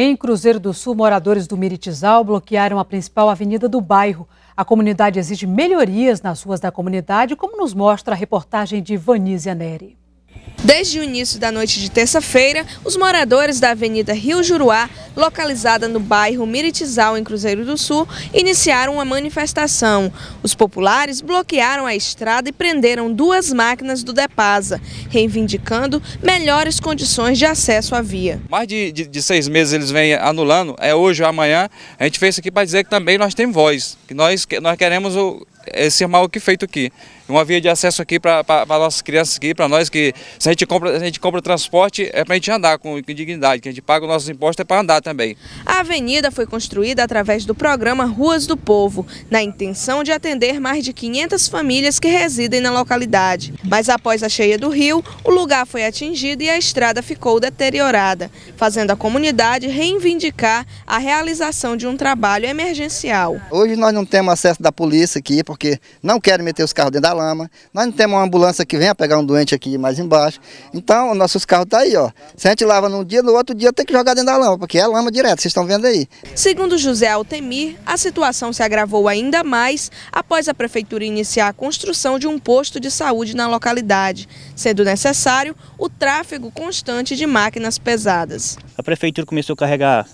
Em Cruzeiro do Sul, moradores do Miritizal bloquearam a principal avenida do bairro. A comunidade exige melhorias nas ruas da comunidade, como nos mostra a reportagem de Vanísia Neri. Desde o início da noite de terça-feira, os moradores da Avenida Rio Juruá, localizada no bairro Miritizal, em Cruzeiro do Sul, iniciaram uma manifestação. Os populares bloquearam a estrada e prenderam duas máquinas do Depasa, reivindicando melhores condições de acesso à via. Mais de, de, de seis meses eles vêm anulando, é hoje ou amanhã. A gente fez isso aqui para dizer que também nós temos voz, que nós, que nós queremos o, esse mal que feito aqui. Uma via de acesso aqui para nossas crianças aqui, para nós que se a gente compra, a gente compra transporte é para a gente andar com dignidade, que a gente paga os nossos impostos é para andar também. A avenida foi construída através do programa Ruas do Povo, na intenção de atender mais de 500 famílias que residem na localidade. Mas após a cheia do rio, o lugar foi atingido e a estrada ficou deteriorada, fazendo a comunidade reivindicar a realização de um trabalho emergencial. Hoje nós não temos acesso da polícia aqui, porque porque não querem meter os carros dentro da lama. Nós não temos uma ambulância que venha pegar um doente aqui mais embaixo. Então, nossos carros estão tá aí, ó. Se a gente lava num dia, no outro dia tem que jogar dentro da lama, porque é lama direto, vocês estão vendo aí. Segundo José Altemir, a situação se agravou ainda mais após a prefeitura iniciar a construção de um posto de saúde na localidade, sendo necessário o tráfego constante de máquinas pesadas. A prefeitura começou a carregar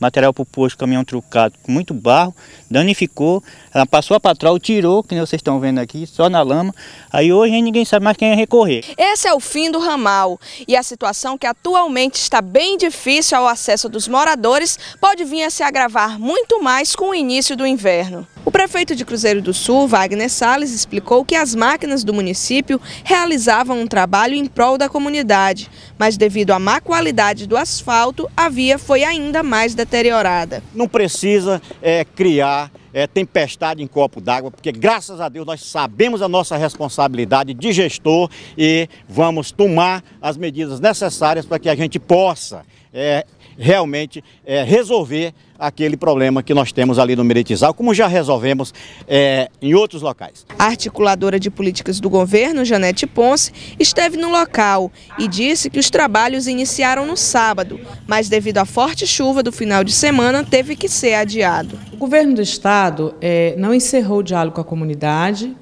material para o posto, caminhão trucado, com muito barro, danificou, ela passou a patrol, tirou, que nem vocês estão vendo aqui, só na lama. Aí hoje ninguém sabe mais quem é recorrer. Esse é o fim do ramal e a situação que atualmente está bem difícil ao acesso dos moradores pode vir a se agravar muito mais com o início do inverno prefeito de Cruzeiro do Sul, Wagner Sales, explicou que as máquinas do município realizavam um trabalho em prol da comunidade, mas devido à má qualidade do asfalto, a via foi ainda mais deteriorada. Não precisa é, criar é, tempestade em copo d'água, porque graças a Deus nós sabemos a nossa responsabilidade de gestor e vamos tomar as medidas necessárias para que a gente possa é, realmente é, resolver aquele problema que nós temos ali no Meretizal, como já resolvemos é, em outros locais. A articuladora de políticas do governo, Janete Ponce, esteve no local e disse que os trabalhos iniciaram no sábado, mas devido à forte chuva do final de semana, teve que ser adiado. O governo do estado é, não encerrou o diálogo com a comunidade,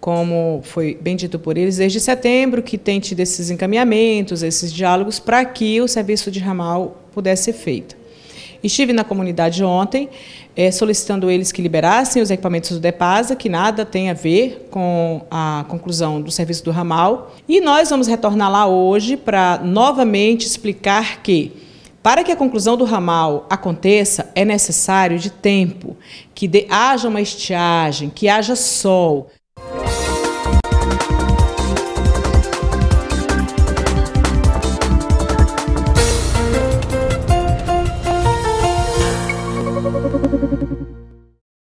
como foi bem dito por eles, desde setembro, que tem tido esses encaminhamentos, esses diálogos, para que o serviço de ramal pudesse ser feito. Estive na comunidade ontem é, solicitando eles que liberassem os equipamentos do DEPASA, que nada tem a ver com a conclusão do serviço do ramal. E nós vamos retornar lá hoje para novamente explicar que, para que a conclusão do ramal aconteça, é necessário de tempo, que de, haja uma estiagem, que haja sol.